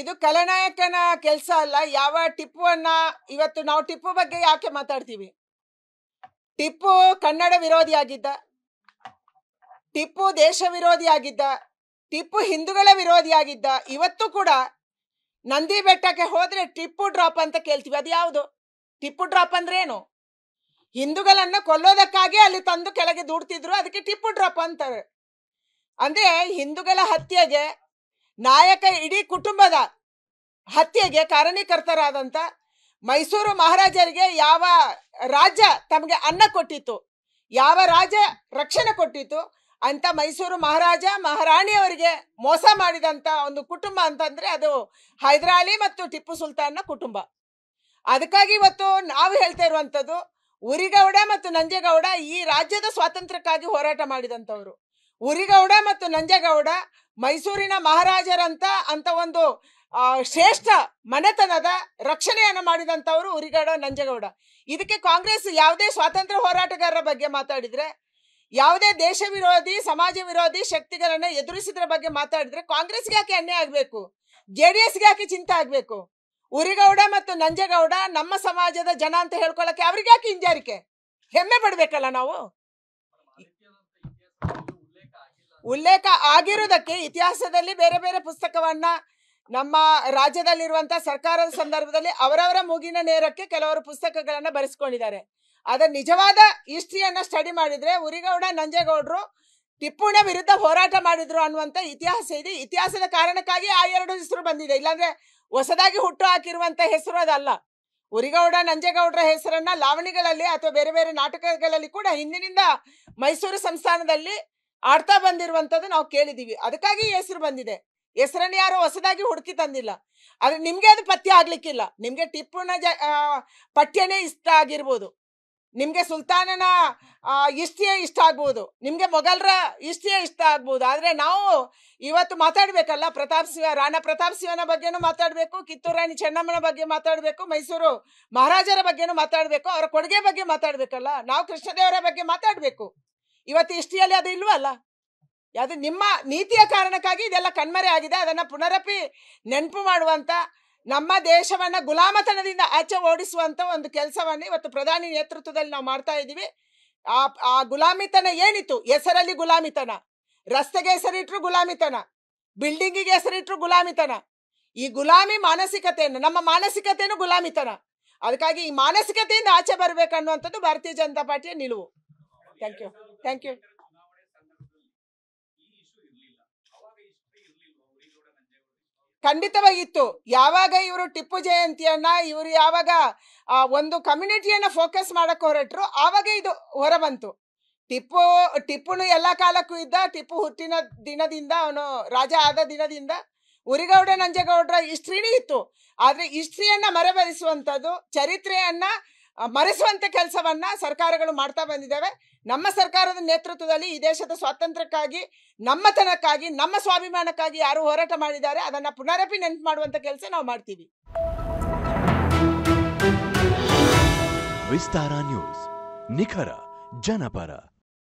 ಇದು ಕಲನಾಯಕನ ಕೆಲಸ ಅಲ್ಲ ಯಾವ ಟಿಪ್ಪುವನ್ನ ಇವತ್ತು ನಾವು ಟಿಪ್ಪು ಬಗ್ಗೆ ಯಾಕೆ ಮಾತಾಡ್ತೀವಿ ಟಿಪ್ಪು ಕನ್ನಡ ವಿರೋಧಿ ಆಗಿದ್ದ ಟಿಪ್ಪು ದೇಶ ವಿರೋಧಿ ಆಗಿದ್ದ ಟಿಪ್ಪು ಹಿಂದೂಗಳ ಆಗಿದ್ದ ಇವತ್ತು ಕೂಡ ನಂದಿ ಬೆಟ್ಟಕ್ಕೆ ಹೋದ್ರೆ ಟಿಪ್ಪು ಡ್ರಾಪ್ ಅಂತ ಕೇಳ್ತೀವಿ ಅದು ಯಾವುದು ಟಿಪ್ಪು ಡ್ರಾಪ್ ಅಂದ್ರೆ ಏನು ಹಿಂದೂಗಳನ್ನ ಕೊಲ್ಲೋದಕ್ಕಾಗಿ ಅಲ್ಲಿ ತಂದು ಕೆಳಗೆ ದೂಡ್ತಿದ್ರು ಅದಕ್ಕೆ ಟಿಪ್ಪು ಡ್ರಾಪ್ ಅಂತಾರೆ ಅಂದ್ರೆ ಹಿಂದೂಗಳ ಹತ್ಯೆಗೆ ನಾಯಕ ಇಡೀ ಕುಟುಂಬದ ಹತ್ಯೆಗೆ ಕಾರಣೀಕರ್ತರಾದಂಥ ಮೈಸೂರು ಮಹಾರಾಜರಿಗೆ ಯಾವ ರಾಜ್ಯ ತಮಗೆ ಅನ್ನ ಕೊಟ್ಟಿತ್ತು ಯಾವ ರಾಜ ರಕ್ಷಣೆ ಕೊಟ್ಟಿತ್ತು ಅಂತ ಮೈಸೂರು ಮಹಾರಾಜ ಮಹಾರಾಣಿಯವರಿಗೆ ಮೋಸ ಮಾಡಿದಂಥ ಒಂದು ಕುಟುಂಬ ಅಂತಂದ್ರೆ ಅದು ಹೈದರಾಲಿ ಮತ್ತು ಟಿಪ್ಪು ಸುಲ್ತಾನ್ನ ಕುಟುಂಬ ಅದಕ್ಕಾಗಿ ಇವತ್ತು ನಾವು ಹೇಳ್ತಾ ಇರುವಂಥದ್ದು ಉರಿಗೌಡ ಮತ್ತು ನಂಜೇಗೌಡ ಈ ರಾಜ್ಯದ ಸ್ವಾತಂತ್ರ್ಯಕ್ಕಾಗಿ ಹೋರಾಟ ಮಾಡಿದಂಥವ್ರು ಉರಿಗೌಡ ಮತ್ತು ನಂಜಗೌಡ ಮೈಸೂರಿನ ಮಹಾರಾಜರಂತ ಅಂತ ಒಂದು ಶ್ರೇಷ್ಠ ಮನೆತನದ ರಕ್ಷಣೆಯನ್ನು ಮಾಡಿದಂಥವ್ರು ಉರಿಗೌಡ ನಂಜಗೌಡ ಇದಕ್ಕೆ ಕಾಂಗ್ರೆಸ್ ಯಾವುದೇ ಸ್ವಾತಂತ್ರ್ಯ ಹೋರಾಟಗಾರರ ಬಗ್ಗೆ ಮಾತಾಡಿದ್ರೆ ಯಾವುದೇ ದೇಶ ವಿರೋಧಿ ಸಮಾಜ ವಿರೋಧಿ ಶಕ್ತಿಗಳನ್ನ ಎದುರಿಸಿದ್ರ ಬಗ್ಗೆ ಮಾತಾಡಿದ್ರೆ ಕಾಂಗ್ರೆಸ್ಗೆ ಯಾಕೆ ಎಣ್ಣೆ ಆಗಬೇಕು ಜೆ ಡಿ ಎಸ್ಗೆ ಯಾಕೆ ಚಿಂತೆ ಆಗಬೇಕು ಉರಿಗೌಡ ಮತ್ತು ನಂಜೇಗೌಡ ನಮ್ಮ ಸಮಾಜದ ಜನ ಅಂತ ಹೇಳ್ಕೊಳಕ್ಕೆ ಅವ್ರಿಗೆ ಯಾಕೆ ಹಿಂಜಾರಿಕೆ ಹೆಮ್ಮೆ ಪಡ್ಬೇಕಲ್ಲ ನಾವು ಉಲ್ಲೇಖ ಆಗಿರುವುದಕ್ಕೆ ಇತಿಹಾಸದಲ್ಲಿ ಬೇರೆ ಬೇರೆ ಪುಸ್ತಕವನ್ನ ನಮ್ಮ ರಾಜ್ಯದಲ್ಲಿರುವಂಥ ಸರ್ಕಾರದ ಸಂದರ್ಭದಲ್ಲಿ ಅವರವರ ಮೂಗಿನ ನೇರಕ್ಕೆ ಕೆಲವರು ಪುಸ್ತಕಗಳನ್ನ ಬರೆಸ್ಕೊಂಡಿದ್ದಾರೆ ಅದರ ನಿಜವಾದ ಹಿಸ್ಟ್ರಿಯನ್ನ ಸ್ಟಡಿ ಮಾಡಿದ್ರೆ ಉರಿಗೌಡ ನಂಜೇಗೌಡರು ಟಿಪ್ಪುಣ ವಿರುದ್ಧ ಹೋರಾಟ ಮಾಡಿದ್ರು ಅನ್ನುವಂಥ ಇತಿಹಾಸ ಇದೆ ಇತಿಹಾಸದ ಕಾರಣಕ್ಕಾಗಿ ಆ ಎರಡು ಹೆಸರು ಬಂದಿದೆ ಇಲ್ಲಾಂದ್ರೆ ಹೊಸದಾಗಿ ಹುಟ್ಟು ಹಾಕಿರುವಂತ ಹೆಸರು ಅದಲ್ಲ ಉರಿಗೌಡ ನಂಜೇಗೌಡರ ಹೆಸರನ್ನ ಲಾವಣಿಗಳಲ್ಲಿ ಅಥವಾ ಬೇರೆ ಬೇರೆ ನಾಟಕಗಳಲ್ಲಿ ಕೂಡ ಹಿಂದಿನಿಂದ ಮೈಸೂರು ಸಂಸ್ಥಾನದಲ್ಲಿ ಆಡ್ತಾ ಬಂದಿರುವಂತದ್ದು ನಾವು ಕೇಳಿದೀವಿ ಅದಕ್ಕಾಗಿ ಹೆಸರು ಬಂದಿದೆ ಹೆಸರನ್ನ ಯಾರು ಹೊಸದಾಗಿ ಹುಡುಕಿ ತಂದಿಲ್ಲ ಆದ್ರೆ ನಿಮ್ಗೆ ಅದು ಪಥ್ಯ ಆಗ್ಲಿಕ್ಕಿಲ್ಲ ನಿಮ್ಗೆ ಟಿಪ್ಪುನ ಜ ಪಠ್ಯನೇ ಇಷ್ಟ ಆಗಿರ್ಬೋದು ನಿಮ್ಗೆ ಸುಲ್ತಾನನ ಇಷ್ಟಿಯೇ ಇಷ್ಟ ಆಗ್ಬೋದು ನಿಮ್ಗೆ ಮೊಘಲರ ಇಷ್ಟಿಯೇ ಇಷ್ಟ ಆಗ್ಬೋದು ಆದ್ರೆ ನಾವು ಇವತ್ತು ಮಾತಾಡ್ಬೇಕಲ್ಲ ಪ್ರತಾಪ್ ಸಿಂಹ ರಾಣಾ ಪ್ರತಾಪ್ ಸಿಂಹನ ಬಗ್ಗೆನೂ ಮಾತಾಡ್ಬೇಕು ಕಿತ್ತೂರು ರಾಣಿ ಚೆನ್ನಮ್ಮನ ಬಗ್ಗೆ ಮಾತಾಡ್ಬೇಕು ಮೈಸೂರು ಮಹಾರಾಜರ ಬಗ್ಗೆನೂ ಮಾತಾಡ್ಬೇಕು ಅವರ ಕೊಡುಗೆ ಬಗ್ಗೆ ಮಾತಾಡ್ಬೇಕಲ್ಲ ನಾವು ಕೃಷ್ಣದೇವರ ಬಗ್ಗೆ ಮಾತಾಡ್ಬೇಕು ಇವತ್ತು ಇಷ್ಟಿಯಲ್ಲಿ ಅದು ಇಲ್ವಲ್ಲ ಅದು ನಿಮ್ಮ ನೀತಿಯ ಕಾರಣಕ್ಕಾಗಿ ಇದೆಲ್ಲ ಕಣ್ಮರೆ ಆಗಿದೆ ಅದನ್ನು ಪುನರಪಿ ನೆನಪು ಮಾಡುವಂಥ ನಮ್ಮ ದೇಶವನ್ನು ಗುಲಾಮತನದಿಂದ ಆಚೆ ಓಡಿಸುವಂಥ ಒಂದು ಕೆಲಸವನ್ನು ಇವತ್ತು ಪ್ರಧಾನಿ ನೇತೃತ್ವದಲ್ಲಿ ನಾವು ಮಾಡ್ತಾ ಇದ್ದೀವಿ ಆ ಆ ಗುಲಾಮಿತನ ಏನಿತ್ತು ಹೆಸರಲ್ಲಿ ಗುಲಾಮಿತನ ರಸ್ತೆಗೆ ಹೆಸರಿಟ್ರು ಗುಲಾಮಿತನ ಬಿಲ್ಡಿಂಗಿಗೆ ಹೆಸರಿಟ್ರು ಗುಲಾಮಿತನ ಈ ಗುಲಾಮಿ ಮಾನಸಿಕತೆಯನ್ನು ನಮ್ಮ ಮಾನಸಿಕತೆಯನ್ನು ಗುಲಾಮಿತನ ಅದಕ್ಕಾಗಿ ಈ ಮಾನಸಿಕತೆಯಿಂದ ಆಚೆ ಬರಬೇಕನ್ನುವಂಥದ್ದು ಭಾರತೀಯ ಜನತಾ ಪಾರ್ಟಿಯ ನಿಲುವು ಥ್ಯಾಂಕ್ ಯು ಥ್ಯಾಂಕ್ ಯು ಖಂಡಿತವಾಗಿತ್ತು ಯಾವಾಗ ಇವರು ಟಿಪ್ಪು ಜಯಂತಿಯನ್ನ ಇವರು ಯಾವಾಗ ಒಂದು ಕಮ್ಯುನಿಟಿಯನ್ನ ಫೋಕಸ್ ಮಾಡಕ್ ಹೊರಟ್ರು ಆವಾಗ ಇದು ಹೊರಬಂತು ಟಿಪ್ಪು ಟಿಪ್ಪುನು ಎಲ್ಲ ಕಾಲಕ್ಕೂ ಇದ್ದ ಟಿಪ್ಪು ಹುಟ್ಟಿನ ದಿನದಿಂದ ಅವನು ರಾಜ ಆದ ದಿನದಿಂದ ಉರಿಗೌಡ ನಂಜೇಗೌಡರ ಇಸ್ತ್ರೀನೂ ಇತ್ತು ಆದರೆ ಇಸ್ತ್ರೀಯನ್ನ ಮರೆಬರಿಸುವಂಥದ್ದು ಚರಿತ್ರೆಯನ್ನ ಮರೆಸುವಂತ ಕೆಲಸವನ್ನ ಸರ್ಕಾರಗಳು ಮಾಡ್ತಾ ಬಂದಿದ್ದಾವೆ ನಮ್ಮ ಸರ್ಕಾರದ ನೇತೃತ್ವದಲ್ಲಿ ಈ ದೇಶದ ಸ್ವಾತಂತ್ರ್ಯಕ್ಕಾಗಿ ನಮ್ಮತನಕ್ಕಾಗಿ ನಮ್ಮ ಸ್ವಾಭಿಮಾನಕ್ಕಾಗಿ ಯಾರು ಹೋರಾಟ ಮಾಡಿದ್ದಾರೆ ಅದನ್ನ ಪುನರಪಿ ನೆನಪು ಮಾಡುವಂತ ಕೆಲಸ ನಾವು ಮಾಡ್ತೀವಿ ವಿಸ್ತಾರ ನ್ಯೂಸ್ ನಿಖರ ಜನಪರ